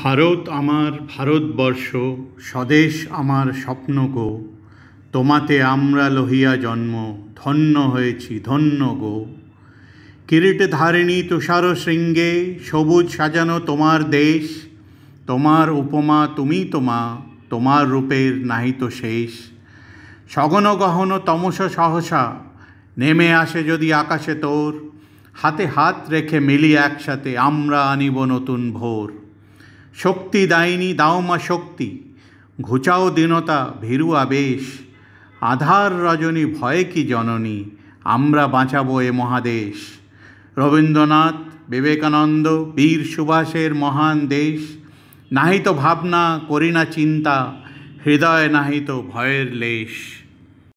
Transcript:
ভারত আমার ভারতবর্ষ স্বদেশ আমার স্বপ্ন গো তোমাতে আমরা লহিয়া জন্ম ধন্য হয়েছি ধন্য গো কিরিট ধারিণী তুষার শৃঙ্গে সবুজ সাজানো তোমার দেশ তোমার উপমা তুমি তোমা তোমার রূপের নাহি তো শেষ সগন গহন তমস সহসা নেমে আসে যদি আকাশে তোর হাতে হাত রেখে মিলি একসাথে আমরা আনিব নতুন ভোর শক্তি দায়িনী দাওমা শক্তি ঘুচাও দীনতা ভীরু আবেশ আধার রজনী ভয়ে কি জননী আমরা বাঁচাবো এ মহাদেশ রবীন্দ্রনাথ বিবেকানন্দ বীর সুভাষের মহান দেশ নাহিত ভাবনা করি না চিন্তা হৃদয় নাহিত ভয়ের লেশ